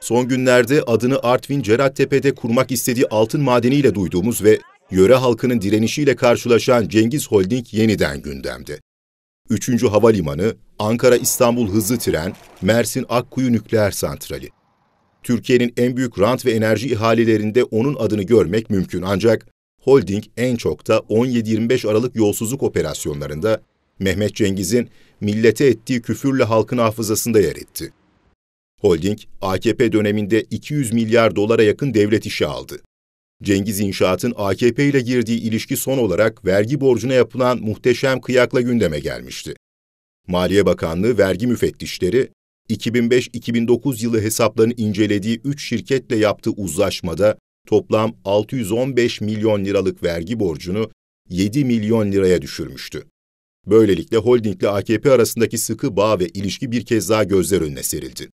Son günlerde adını Artvin Cerattepe'de kurmak istediği altın madeniyle duyduğumuz ve yöre halkının direnişiyle karşılaşan Cengiz Holding yeniden gündemde. Üçüncü Havalimanı, Ankara-İstanbul hızlı tren, Mersin Akkuyu nükleer santrali. Türkiye'nin en büyük rant ve enerji ihalelerinde onun adını görmek mümkün ancak holding en çok da 17-25 Aralık yolsuzluk operasyonlarında Mehmet Cengiz'in millete ettiği küfürle halkın hafızasında yer etti. Holding, AKP döneminde 200 milyar dolara yakın devlet işi aldı. Cengiz İnşaat'ın AKP ile girdiği ilişki son olarak vergi borcuna yapılan muhteşem kıyakla gündeme gelmişti. Maliye Bakanlığı vergi müfettişleri, 2005-2009 yılı hesaplarını incelediği 3 şirketle yaptığı uzlaşmada toplam 615 milyon liralık vergi borcunu 7 milyon liraya düşürmüştü. Böylelikle holdingle AKP arasındaki sıkı bağ ve ilişki bir kez daha gözler önüne serildi.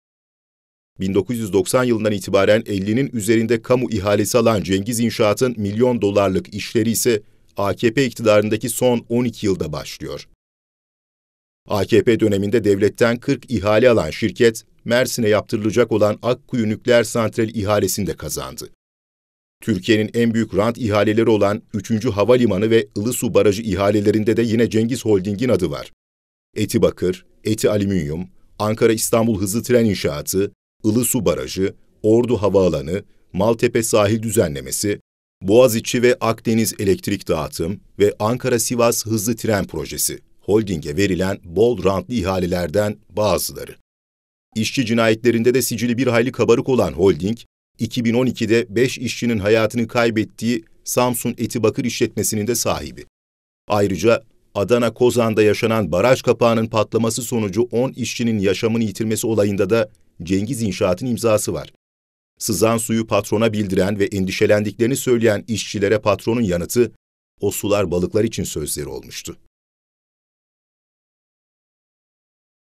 1990 yılından itibaren 50'nin üzerinde kamu ihalesi alan Cengiz İnşaat'ın milyon dolarlık işleri ise AKP iktidarındaki son 12 yılda başlıyor. AKP döneminde devletten 40 ihale alan şirket, Mersin'e yaptırılacak olan Akkuyu Nükleer santral ihalesini de kazandı. Türkiye'nin en büyük rant ihaleleri olan 3. Havalimanı ve Ilısu Barajı ihalelerinde de yine Cengiz Holding'in adı var. Eti Bakır, Eti Alüminyum, Ankara-İstanbul Hızlı Tren İnşaatı, Ilısu Barajı, Ordu Havaalanı, Maltepe Sahil Düzenlemesi, Boğaziçi ve Akdeniz Elektrik Dağıtım ve Ankara-Sivas Hızlı Tren Projesi, holdinge verilen bol rantlı ihalelerden bazıları. İşçi cinayetlerinde de sicili bir hayli kabarık olan holding, 2012'de 5 işçinin hayatını kaybettiği Samsun Bakır işletmesinin de sahibi. Ayrıca Adana Kozan'da yaşanan baraj kapağının patlaması sonucu 10 işçinin yaşamını yitirmesi olayında da Cengiz İnşaat'ın imzası var. Sızan suyu patrona bildiren ve endişelendiklerini söyleyen işçilere patronun yanıtı, o sular balıklar için sözleri olmuştu.